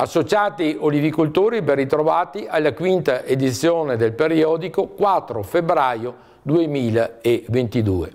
Associati olivicoltori ben ritrovati alla quinta edizione del periodico 4 febbraio 2022.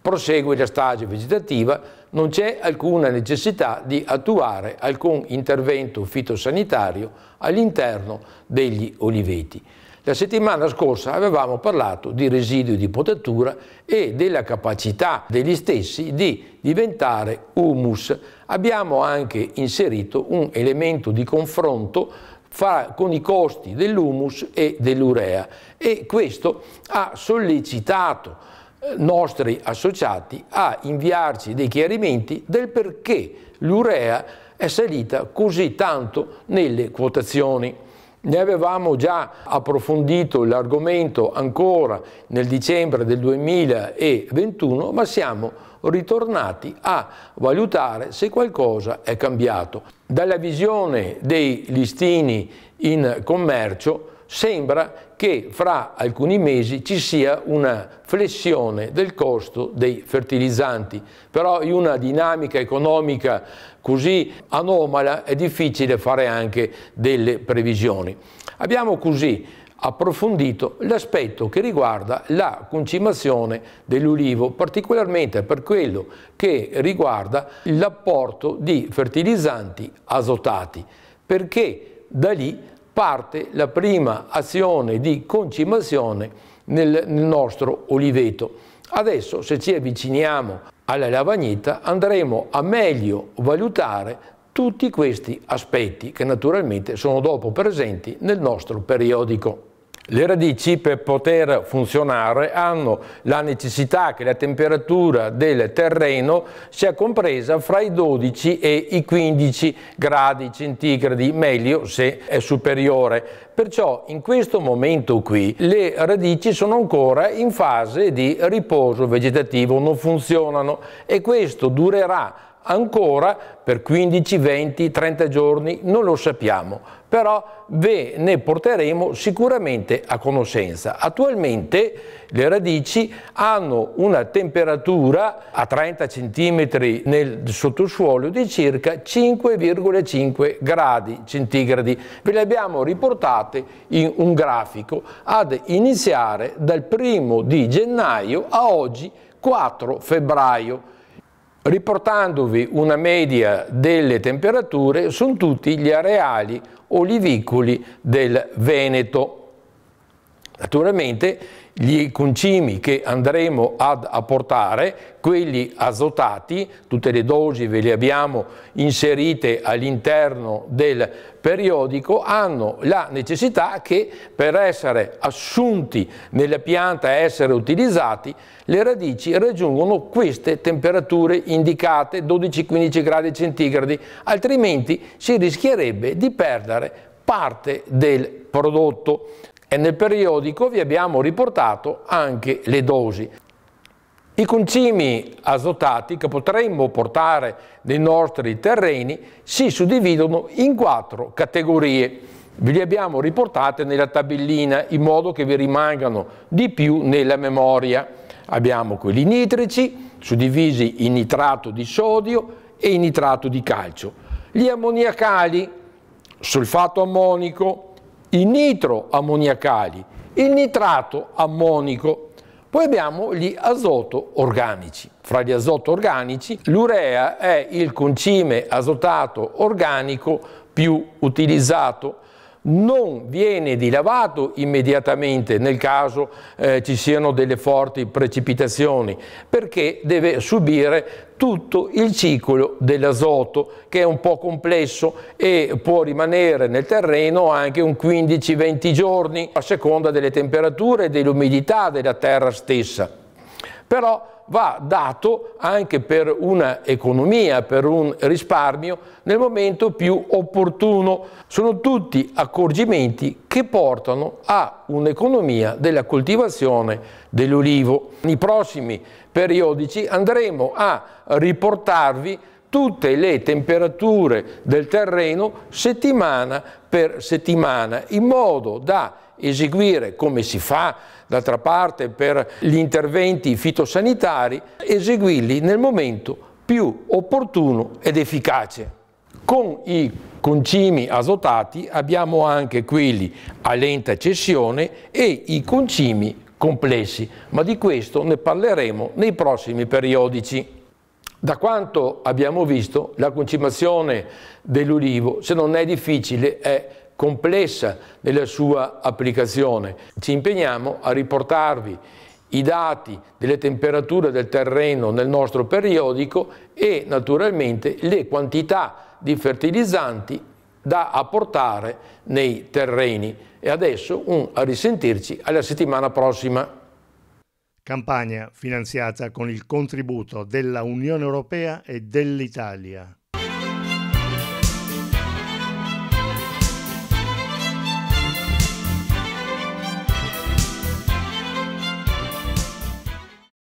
Prosegue la stagia vegetativa, non c'è alcuna necessità di attuare alcun intervento fitosanitario all'interno degli oliveti. La settimana scorsa avevamo parlato di residui di potatura e della capacità degli stessi di diventare humus. Abbiamo anche inserito un elemento di confronto fra, con i costi dell'humus e dell'urea e questo ha sollecitato eh, nostri associati a inviarci dei chiarimenti del perché l'urea è salita così tanto nelle quotazioni. Ne avevamo già approfondito l'argomento ancora nel dicembre del 2021, ma siamo ritornati a valutare se qualcosa è cambiato. Dalla visione dei listini in commercio sembra che fra alcuni mesi ci sia una flessione del costo dei fertilizzanti, però in una dinamica economica così anomala è difficile fare anche delle previsioni. Abbiamo così approfondito l'aspetto che riguarda la concimazione dell'ulivo, particolarmente per quello che riguarda l'apporto di fertilizzanti azotati, perché da lì parte la prima azione di concimazione nel, nel nostro oliveto. Adesso se ci avviciniamo alla lavagnetta andremo a meglio valutare tutti questi aspetti che naturalmente sono dopo presenti nel nostro periodico. Le radici per poter funzionare hanno la necessità che la temperatura del terreno sia compresa fra i 12 e i 15 gradi centigradi, meglio se è superiore. Perciò in questo momento qui le radici sono ancora in fase di riposo vegetativo, non funzionano e questo durerà Ancora per 15, 20, 30 giorni non lo sappiamo, però ve ne porteremo sicuramente a conoscenza. Attualmente le radici hanno una temperatura a 30 cm nel sottosuolo di circa 5,5 gradi centigradi. Ve le abbiamo riportate in un grafico ad iniziare dal primo di gennaio a oggi 4 febbraio riportandovi una media delle temperature su tutti gli areali olivicoli del Veneto. Naturalmente gli concimi che andremo ad apportare, quelli azotati, tutte le dosi ve le abbiamo inserite all'interno del periodico, hanno la necessità che per essere assunti nella pianta e essere utilizzati, le radici raggiungono queste temperature indicate 12-15 gradi centigradi, altrimenti si rischierebbe di perdere parte del prodotto e nel periodico vi abbiamo riportato anche le dosi. I concimi azotati che potremmo portare nei nostri terreni si suddividono in quattro categorie. Ve li abbiamo riportate nella tabellina in modo che vi rimangano di più nella memoria. Abbiamo quelli nitrici, suddivisi in nitrato di sodio e in nitrato di calcio. Gli ammoniacali, solfato ammonico, i nitroammoniacali, il nitrato ammonico. Poi abbiamo gli azoto organici. Fra gli azoto organici l'urea è il concime azotato organico più utilizzato non viene dilavato immediatamente nel caso eh, ci siano delle forti precipitazioni, perché deve subire tutto il ciclo dell'azoto che è un po' complesso e può rimanere nel terreno anche un 15-20 giorni a seconda delle temperature e dell'umidità della terra stessa. Però va dato anche per un'economia, per un risparmio nel momento più opportuno. Sono tutti accorgimenti che portano a un'economia della coltivazione dell'olivo. Nei prossimi periodici andremo a riportarvi tutte le temperature del terreno settimana per settimana in modo da eseguire come si fa d'altra parte per gli interventi fitosanitari, eseguirli nel momento più opportuno ed efficace. Con i concimi azotati abbiamo anche quelli a lenta cessione e i concimi complessi, ma di questo ne parleremo nei prossimi periodici. Da quanto abbiamo visto, la concimazione dell'ulivo, se non è difficile, è complessa nella sua applicazione. Ci impegniamo a riportarvi i dati delle temperature del terreno nel nostro periodico e naturalmente le quantità di fertilizzanti da apportare nei terreni. E adesso un a risentirci alla settimana prossima. Campagna finanziata con il contributo della Unione Europea e dell'Italia.